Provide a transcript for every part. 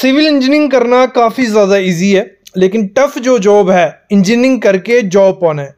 civil engineering करना काफ़ी ज़्यादा इजी है लेकिन टफ़ जो जॉब है इंजीनियरिंग करके जॉब पाना है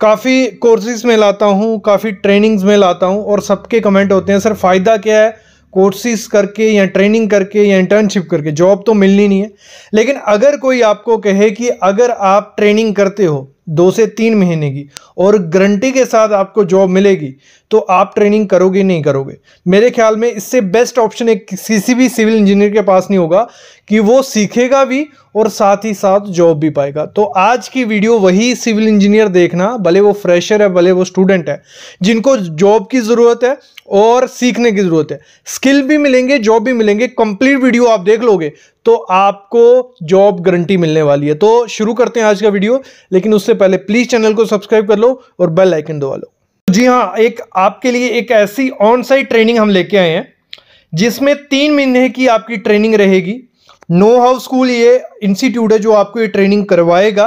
काफ़ी कोर्सेज में लाता हूँ काफ़ी ट्रेनिंग्स में लाता हूँ और सबके कमेंट होते हैं सर फ़ायदा क्या है कोर्सेज करके या ट्रेनिंग करके या इंटर्नशिप करके जॉब तो मिलनी नहीं है लेकिन अगर कोई आपको कहे कि अगर आप ट्रेनिंग करते हो दो से तीन महीने की और गारंटी के साथ आपको जॉब मिलेगी तो आप ट्रेनिंग करोगे नहीं करोगे मेरे ख्याल में इससे बेस्ट ऑप्शन एक किसी भी सिविल इंजीनियर के पास नहीं होगा कि वो सीखेगा भी और साथ ही साथ जॉब भी पाएगा तो आज की वीडियो वही सिविल इंजीनियर देखना भले वो फ्रेशर है भले वो स्टूडेंट है जिनको जॉब की ज़रूरत है और सीखने की ज़रूरत है स्किल भी मिलेंगे जॉब भी मिलेंगे कंप्लीट वीडियो आप देख लोगे तो आपको जॉब गारंटी मिलने वाली है तो शुरू करते हैं आज का वीडियो लेकिन उससे पहले प्लीज़ चैनल को सब्सक्राइब कर लो और बेल आइकन दबा लो जी हाँ एक आपके लिए एक ऐसी ऑन साइट ट्रेनिंग हम लेके आए हैं जिसमें तीन महीने की आपकी ट्रेनिंग रहेगी नो हाउ स्कूल ये इंस्टीट्यूट है जो आपको ये ट्रेनिंग करवाएगा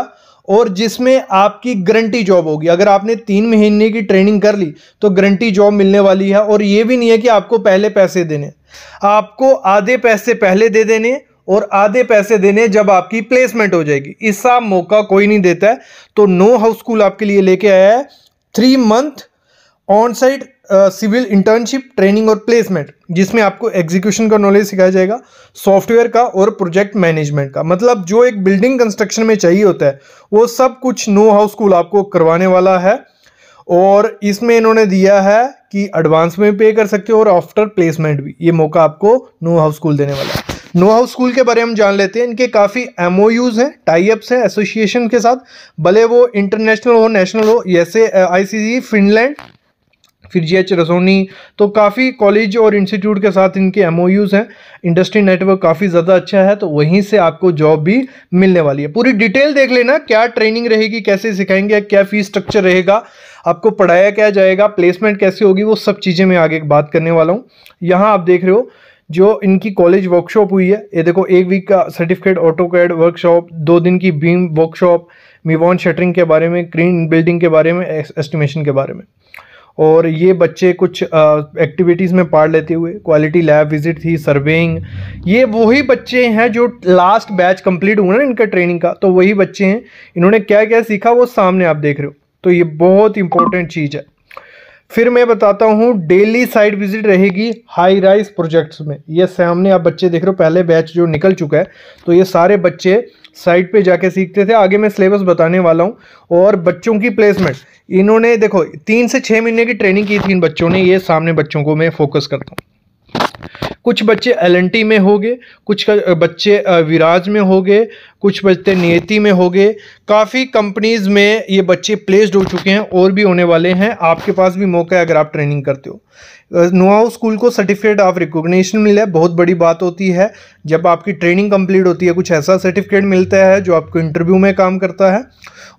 और जिसमें आपकी गारंटी जॉब होगी अगर आपने तीन महीने की ट्रेनिंग कर ली तो गारंटी जॉब मिलने वाली है और ये भी नहीं है कि आपको पहले पैसे देने आपको आधे पैसे पहले दे देने और आधे पैसे देने जब आपकी प्लेसमेंट हो जाएगी इसका मौका कोई नहीं देता है तो नो हाउस स्कूल आपके लिए लेके आया है three month on site civil internship training और प्लेसमेंट जिसमें आपको एग्जीक्यूशन का नॉलेज सिखाया जाएगा सॉफ्टवेयर का और प्रोजेक्ट मैनेजमेंट का मतलब जो एक बिल्डिंग कंस्ट्रक्शन में चाहिए होता है वो सब कुछ नो हाउस स्कूल आपको करवाने वाला है और इसमें इन्होंने दिया है कि एडवांस में पे कर सकते हो और आफ्टर प्लेसमेंट भी ये मौका आपको नो हाउस स्कूल देने वाला है नो हाउस स्कूल के बारे में जान लेते हैं इनके काफ़ी एम हैं टाइप्स हैं एसोसिएशन के साथ भले वो इंटरनेशनल हो नेशनल हो जैसे आई सी फिनलैंड फिर जी एच रसोनी तो काफ़ी कॉलेज और इंस्टीट्यूट के साथ इनके एम हैं इंडस्ट्री नेटवर्क काफ़ी ज़्यादा अच्छा है तो वहीं से आपको जॉब भी मिलने वाली है पूरी डिटेल देख लेना क्या ट्रेनिंग रहेगी कैसे सिखाएंगे क्या फीस स्ट्रक्चर रहेगा आपको पढ़ाया क्या जाएगा प्लेसमेंट कैसे होगी वो सब चीज़ें मैं आगे बात करने वाला हूँ यहाँ आप देख रहे हो जो इनकी कॉलेज वर्कशॉप हुई है ये देखो एक वीक का सर्टिफिकेट ऑटो कैड वर्कशॉप दो दिन की बीम वर्कशॉप मिवॉन शटरिंग के बारे में क्रीन बिल्डिंग के बारे में एस्टिमेशन के बारे में और ये बच्चे कुछ एक्टिविटीज़ में पार्ट लेते हुए क्वालिटी लैब विजिट थी सर्वेइंग ये वही बच्चे हैं जो लास्ट बैच कंप्लीट हुआ ना इनका ट्रेनिंग का तो वही बच्चे हैं इन्होंने क्या क्या सीखा वो सामने आप देख रहे हो तो ये बहुत इंपॉर्टेंट चीज़ है फिर मैं बताता हूँ डेली साइड विजिट रहेगी हाई राइज प्रोजेक्ट्स में ये सामने आप बच्चे देख रहे हो पहले बैच जो निकल चुका है तो ये सारे बच्चे साइट पे जाके सीखते थे आगे मैं सिलेबस बताने वाला हूँ और बच्चों की प्लेसमेंट इन्होंने देखो तीन से छः महीने की ट्रेनिंग की थी इन बच्चों ने ये सामने बच्चों को मैं फोकस करता हूँ कुछ बच्चे एल में हो गए कुछ बच्चे विराज में हो गए कुछ बच्चे नियति में हो गए काफ़ी कंपनीज़ में ये बच्चे प्लेस्ड हो चुके हैं और भी होने वाले हैं आपके पास भी मौका है अगर आप ट्रेनिंग करते हो नुआओ स्कूल को सर्टिफिकेट ऑफ रिकॉग्निशन मिला है बहुत बड़ी बात होती है जब आपकी ट्रेनिंग कंप्लीट होती है कुछ ऐसा सर्टिफिकेट मिलता है जो आपको इंटरव्यू में काम करता है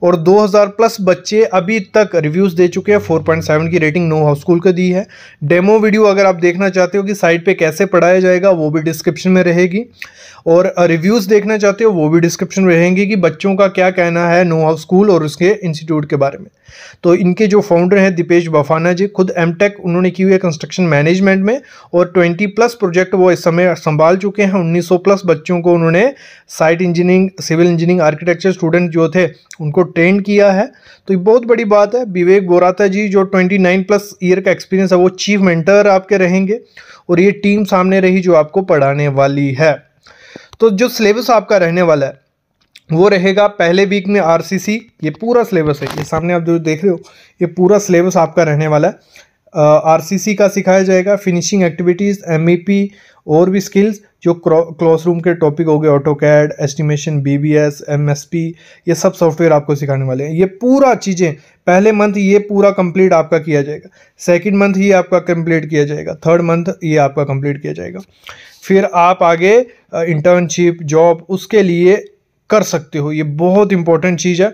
और 2000 प्लस बच्चे अभी तक रिव्यूज़ दे चुके हैं 4.7 की रेटिंग नो हाउस स्कूल को दी है डेमो वीडियो अगर आप देखना चाहते हो कि साइट पे कैसे पढ़ाया जाएगा वो भी डिस्क्रिप्शन में रहेगी और रिव्यूज़ देखना चाहते हो वो भी डिस्क्रिप्शन में रहेंगी कि बच्चों का क्या कहना है नो हाउस स्कूल और उसके इंस्टीट्यूट के बारे में तो इनके जो फाउंडर हैं दीपेश बफाना जी खुद एम उन्होंने की हुई है कंस्ट्रक्शन मैनेजमेंट में और 20 प्लस प्रोजेक्ट वो इस समय संभाल चुके हैं 1900 प्लस बच्चों को उन्होंने site engineering civil engineering architecture student जो थे उनको ट्रेन किया है तो ये बहुत बड़ी बात है विवेक बोराता जी जो ट्वेंटी प्लस ईयर का एक्सपीरियंस है वो चीफ मेंटर आपके रहेंगे और ये टीम सामने रही जो आपको पढ़ाने वाली है तो जो सिलेबस आपका रहने वाला है वो रहेगा पहले वीक में आरसीसी ये पूरा सिलेबस है ये सामने आप जो देख रहे हो ये पूरा सिलेबस आपका रहने वाला है आरसीसी का सिखाया जाएगा फिनिशिंग एक्टिविटीज़ एमईपी और भी स्किल्स जो क्लासरूम के टॉपिक हो गए AutoCAD estimation B B S M S P ये सब सॉफ्टवेयर आपको सिखाने वाले हैं ये पूरा चीज़ें पहले मंथ ये पूरा कंप्लीट आपका किया जाएगा सेकंड मंथ ये आपका कंप्लीट किया जाएगा थर्ड मंथ ये आपका कंप्लीट किया जाएगा फिर आप आगे इंटर्नशिप जॉब उसके लिए कर सकते हो ये बहुत इंपॉर्टेंट चीज़ है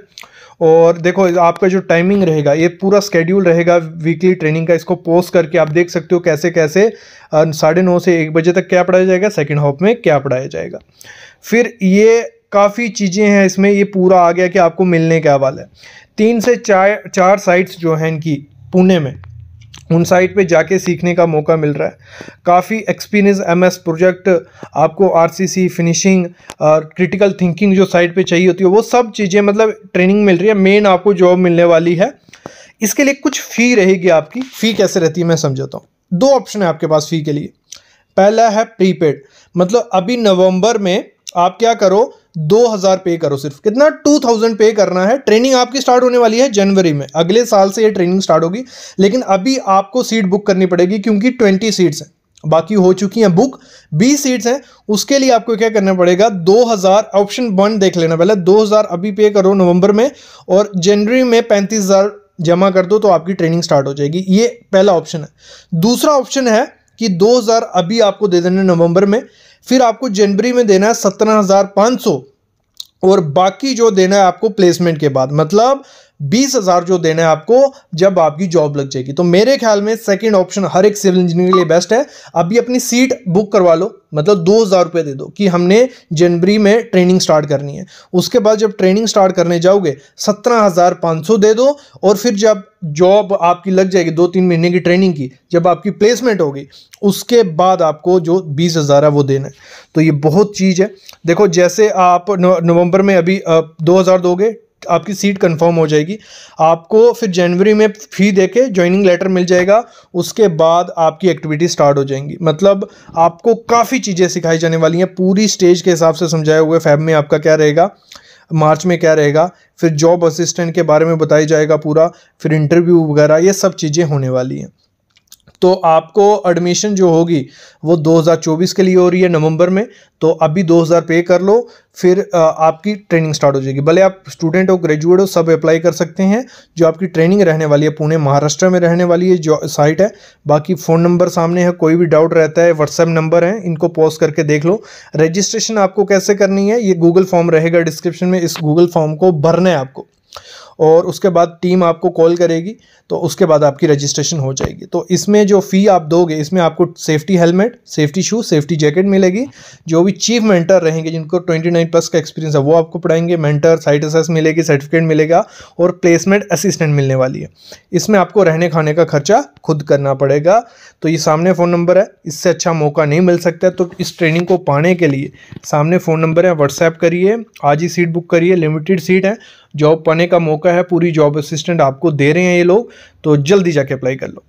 और देखो आपका जो टाइमिंग रहेगा ये पूरा स्केड्यूल रहेगा वीकली ट्रेनिंग का इसको पोस्ट करके आप देख सकते हो कैसे कैसे साढ़े नौ से एक बजे तक क्या पढ़ाया जाएगा सेकेंड हाफ में क्या पढ़ाया जाएगा फिर ये काफ़ी चीज़ें हैं इसमें ये पूरा आ गया कि आपको मिलने के हवाला है तीन से चार चार साइट्स जो हैं इनकी पुणे में उन साइट पे जाके सीखने का मौका मिल रहा है काफ़ी एक्सपीरियंस एमएस प्रोजेक्ट आपको आरसीसी फिनिशिंग और क्रिटिकल थिंकिंग जो साइट पे चाहिए होती है वो सब चीज़ें मतलब ट्रेनिंग मिल रही है मेन आपको जॉब मिलने वाली है इसके लिए कुछ फ़ी रहेगी आपकी फ़ी कैसे रहती है मैं समझाता हूँ दो ऑप्शन है आपके पास फ़ी के लिए पहला है प्रीपेड मतलब अभी नवम्बर में आप क्या करो दो हज़ार पे करो सिर्फ कितना टू थाउजेंड पे करना है ट्रेनिंग आपकी स्टार्ट होने वाली है जनवरी में अगले साल से ये ट्रेनिंग स्टार्ट होगी लेकिन अभी आपको सीट बुक करनी पड़ेगी क्योंकि ट्वेंटी सीट्स हैं बाकी हो चुकी हैं बुक बीस सीट्स हैं उसके लिए आपको क्या करना पड़ेगा दो हजार ऑप्शन वन देख लेना पहले दो हजार अभी पे करो नवंबर में और जनवरी में पैंतीस हजार जमा कर दो तो आपकी ट्रेनिंग स्टार्ट हो जाएगी ये पहला ऑप्शन है दूसरा ऑप्शन है कि 2000 अभी आपको दे देना नवंबर में फिर आपको जनवरी में देना है सत्रह और बाकी जो देना है आपको प्लेसमेंट के बाद मतलब बीस हज़ार जो देना है आपको जब आपकी जॉब लग जाएगी तो मेरे ख्याल में सेकंड ऑप्शन हर एक सिविल इंजीनियर के लिए बेस्ट है अभी अपनी सीट बुक करवा लो मतलब दो हज़ार रुपये दे दो कि हमने जनवरी में ट्रेनिंग स्टार्ट करनी है उसके बाद जब ट्रेनिंग स्टार्ट करने जाओगे सत्रह हज़ार पाँच सौ दे दो और फिर जब जॉब आपकी लग जाएगी दो तीन महीने की ट्रेनिंग की जब आपकी प्लेसमेंट होगी उसके बाद आपको जो बीस हज़ार है वो देना है तो ये बहुत चीज़ है देखो जैसे आप नवंबर में अभी दो हज़ार दोगे आपकी सीट कंफर्म हो जाएगी आपको फिर जनवरी में फ़ी देके ज्वाइनिंग लेटर मिल जाएगा उसके बाद आपकी एक्टिविटी स्टार्ट हो जाएंगी मतलब आपको काफ़ी चीज़ें सिखाई जाने वाली हैं पूरी स्टेज के हिसाब से समझाए हुए फैब में आपका क्या रहेगा मार्च में क्या रहेगा फिर जॉब असिस्टेंट के बारे में बताया जाएगा पूरा फिर इंटरव्यू वगैरह ये सब चीज़ें होने वाली हैं तो आपको एडमिशन जो होगी वो 2024 के लिए हो रही है नवंबर में तो अभी 2000 पे कर लो फिर आपकी ट्रेनिंग स्टार्ट हो जाएगी भले आप स्टूडेंट हो ग्रेजुएट हो सब अप्लाई कर सकते हैं जो आपकी ट्रेनिंग रहने वाली है पुणे महाराष्ट्र में रहने वाली है जो साइट है बाकी फ़ोन नंबर सामने है कोई भी डाउट रहता है व्हाट्सएप नंबर है इनको पोस्ट करके देख लो रजिस्ट्रेशन आपको कैसे करनी है ये गूगल फॉर्म रहेगा डिस्क्रिप्शन में इस गूगल फॉर्म को भरना है आपको और उसके बाद टीम आपको कॉल करेगी तो उसके बाद आपकी रजिस्ट्रेशन हो जाएगी तो इसमें जो फ़ी आप दोगे इसमें आपको safety helmet safety shoe safety jacket मिलेगी जो भी चीफ मेंटर रहेंगे जिनको 29 प्लस का एक्सपीरियंस है वो आपको पढ़ाएंगे मेंटर साइट असेस मिलेगी सर्टिफिकेट मिलेगा और प्लेसमेंट असिस्टेंट मिलने वाली है इसमें आपको रहने खाने का खर्चा खुद करना पड़ेगा तो ये सामने फ़ोन नंबर है इससे अच्छा मौका नहीं मिल सकता तो इस ट्रेनिंग को पाने के लिए सामने फ़ोन नंबर है व्हाट्सएप करिए आज ही सीट बुक करिए लिमिटेड सीट है जॉब पाने का मौका है पूरी जॉब असिस्टेंट आपको दे रहे हैं ये लोग तो जल्दी जाके अप्लाई कर लो